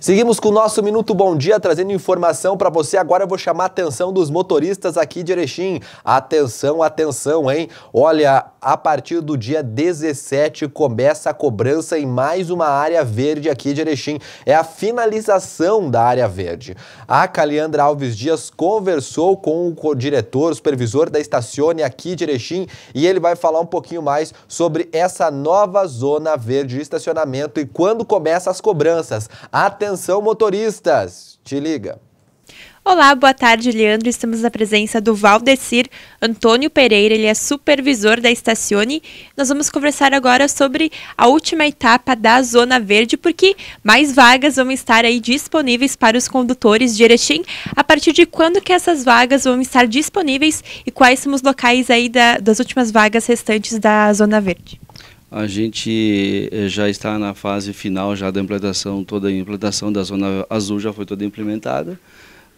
Seguimos com o nosso Minuto Bom Dia, trazendo informação para você. Agora eu vou chamar a atenção dos motoristas aqui de Erechim. Atenção, atenção, hein? Olha, a partir do dia 17 começa a cobrança em mais uma área verde aqui de Erechim. É a finalização da área verde. A Caliandra Alves Dias conversou com o diretor, supervisor da Estacione aqui de Erechim e ele vai falar um pouquinho mais sobre essa nova zona verde de estacionamento e quando começa as cobranças. Atenção! Atenção, motoristas! Te liga! Olá, boa tarde, Leandro. Estamos na presença do Valdecir Antônio Pereira, ele é supervisor da Estacione. Nós vamos conversar agora sobre a última etapa da Zona Verde, porque mais vagas vão estar aí disponíveis para os condutores de Erechim. A partir de quando que essas vagas vão estar disponíveis e quais são os locais aí da, das últimas vagas restantes da Zona Verde? A gente eh, já está na fase final já da implantação toda a implantação da zona azul já foi toda implementada.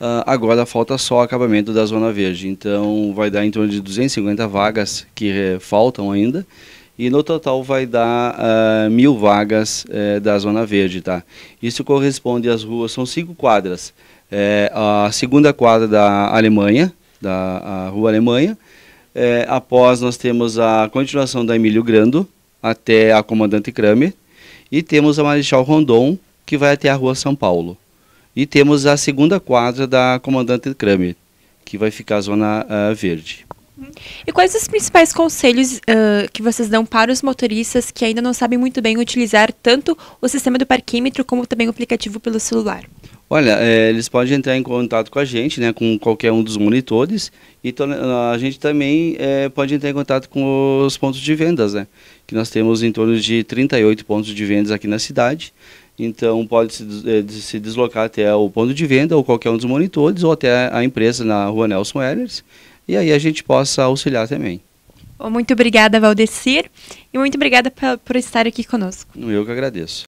Uh, agora falta só o acabamento da zona verde. Então vai dar em torno de 250 vagas que eh, faltam ainda. E no total vai dar uh, mil vagas eh, da zona verde, tá? Isso corresponde às ruas, são cinco quadras. É, a segunda quadra da Alemanha, da rua Alemanha. É, após nós temos a continuação da Emílio Grando, até a Comandante Kramer. E temos a Marechal Rondon, que vai até a Rua São Paulo. E temos a segunda quadra da Comandante Kramer, que vai ficar a Zona uh, Verde. E quais os principais conselhos uh, que vocês dão para os motoristas que ainda não sabem muito bem utilizar tanto o sistema do parquímetro como também o aplicativo pelo celular? Olha, é, eles podem entrar em contato com a gente, né, com qualquer um dos monitores, e a gente também é, pode entrar em contato com os pontos de vendas, né, que nós temos em torno de 38 pontos de vendas aqui na cidade, então pode se, é, se deslocar até o ponto de venda ou qualquer um dos monitores, ou até a empresa na rua Nelson Ehlers, e aí a gente possa auxiliar também. Muito obrigada, Valdecir, e muito obrigada por estar aqui conosco. Eu que agradeço.